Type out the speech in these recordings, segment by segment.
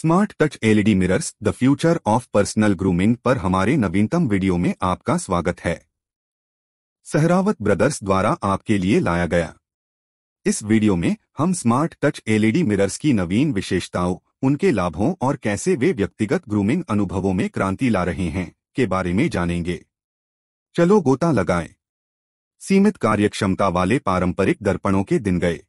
Smart touch LED mirrors the future of personal grooming पर हमारे नवीनतम वीडियो में आपका स्वागत है सहरावत ब्रदर्स द्वारा आपके लिए लाया गया इस वीडियो में हम स्मार्ट टच एलईडी मिरर्स की नवीन विशेषताओं उनके लाभों और कैसे वे व्यक्तिगत ग्रूमिंग अनुभवों में क्रांति ला रहे हैं के बारे में जानेंगे चलो गोता लगाए सीमित कार्यक्षमता वाले पारंपरिक दर्पणों के दिन गए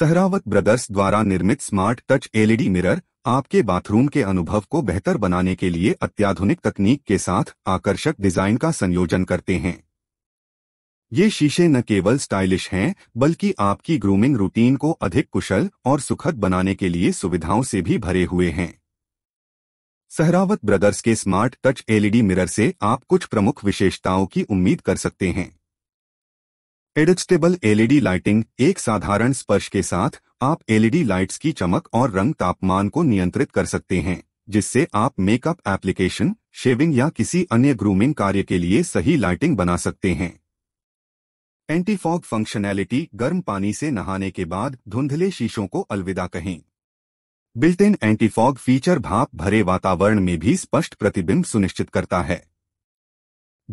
सहरावत ब्रदर्स द्वारा निर्मित स्मार्ट टच एलईडी मिरर आपके बाथरूम के अनुभव को बेहतर बनाने के लिए अत्याधुनिक तकनीक के साथ आकर्षक डिजाइन का संयोजन करते हैं ये शीशे न केवल स्टाइलिश हैं बल्कि आपकी ग्रूमिंग रूटीन को अधिक कुशल और सुखद बनाने के लिए सुविधाओं से भी भरे हुए हैं सहरावत ब्रदर्स के स्मार्ट टच एलईडी मिरर से आप कुछ प्रमुख विशेषताओं की उम्मीद कर सकते हैं एडजस्टेबल एलईडी लाइटिंग एक साधारण स्पर्श के साथ आप एलईडी लाइट्स की चमक और रंग तापमान को नियंत्रित कर सकते हैं जिससे आप मेकअप एप्लीकेशन शेविंग या किसी अन्य ग्रूमिंग कार्य के लिए सही लाइटिंग बना सकते हैं एंटीफॉग फंक्शनैलिटी गर्म पानी से नहाने के बाद धुंधले शीशों को अलविदा कहें बिल्ट इन एंटीफॉग फीचर भाप भरे वातावरण में भी स्पष्ट प्रतिबिंब सुनिश्चित करता है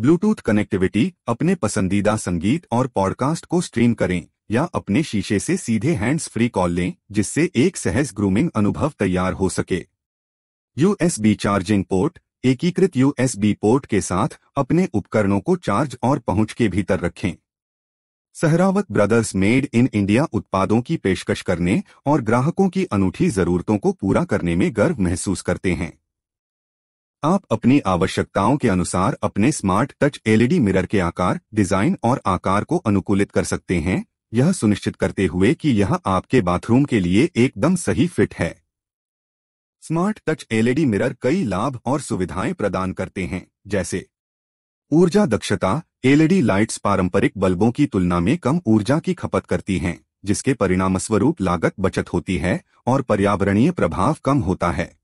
ब्लूटूथ कनेक्टिविटी अपने पसंदीदा संगीत और पॉडकास्ट को स्ट्रीम करें या अपने शीशे से सीधे हैंड्स फ्री कॉल लें जिससे एक सहज ग्रूमिंग अनुभव तैयार हो सके यूएसबी चार्जिंग पोर्ट एकीकृत यूएसबी पोर्ट के साथ अपने उपकरणों को चार्ज और पहुंच के भीतर रखें Sehrawat brothers made in India उत्पादों की पेशकश करने और ग्राहकों की अनूठी जरूरतों को पूरा करने में गर्व महसूस करते हैं आप अपनी आवश्यकताओं के अनुसार अपने स्मार्ट टच एलईडी मिरर के आकार डिजाइन और आकार को अनुकूलित कर सकते हैं यह सुनिश्चित करते हुए कि यह आपके बाथरूम के लिए एकदम सही फिट है स्मार्ट टच एलईडी मिरर कई लाभ और सुविधाएं प्रदान करते हैं जैसे ऊर्जा दक्षता एलईडी लाइट्स पारंपरिक बल्बों की तुलना में कम ऊर्जा की खपत करती हैं जिसके परिणामस्वरूप लागत बचत होती है और पर्यावरणीय प्रभाव कम होता है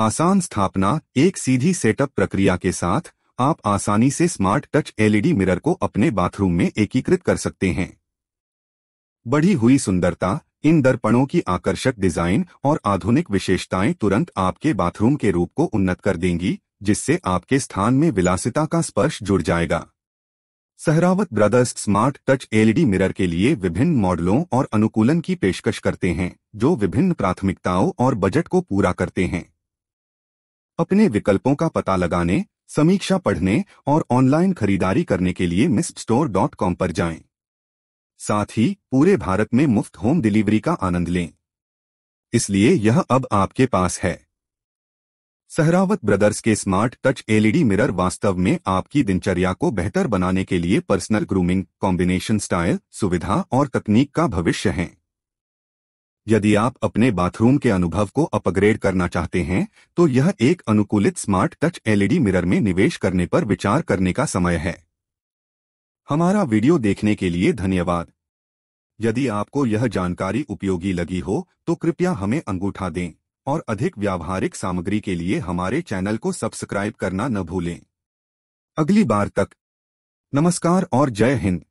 आसान स्थापना एक सीधी सेटअप प्रक्रिया के साथ आप आसानी से स्मार्ट टच एलईडी मिरर को अपने बाथरूम में एकीकृत कर सकते हैं बढ़ी हुई सुंदरता इन दर्पणों की आकर्षक डिजाइन और आधुनिक विशेषताएं तुरंत आपके बाथरूम के रूप को उन्नत कर देंगी जिससे आपके स्थान में विलासिता का स्पर्श जुड़ जाएगा Sehrawat brothers smart touch LED mirror के लिए विभिन्न मॉडलों और अनुकूलन की पेशकश करते हैं जो विभिन्न प्राथमिकताओं और बजट को पूरा करते हैं अपने विकल्पों का पता लगाने समीक्षा पढ़ने और ऑनलाइन खरीदारी करने के लिए मिस्ट स्टोर डॉट कॉम पर जाएं। साथ ही पूरे भारत में मुफ्त होम डिलीवरी का आनंद लें इसलिए यह अब आपके पास है सहरावत ब्रदर्स के स्मार्ट टच एलईडी मिरर वास्तव में आपकी दिनचर्या को बेहतर बनाने के लिए पर्सनल ग्रूमिंग कॉम्बिनेशन स्टाइल सुविधा और तकनीक का भविष्य हैं यदि आप अपने बाथरूम के अनुभव को अपग्रेड करना चाहते हैं तो यह एक अनुकूलित स्मार्ट टच एलईडी मिरर में निवेश करने पर विचार करने का समय है हमारा वीडियो देखने के लिए धन्यवाद यदि आपको यह जानकारी उपयोगी लगी हो तो कृपया हमें अंगूठा दें और अधिक व्यावहारिक सामग्री के लिए हमारे चैनल को सब्सक्राइब करना न भूलें अगली बार तक नमस्कार और जय हिंद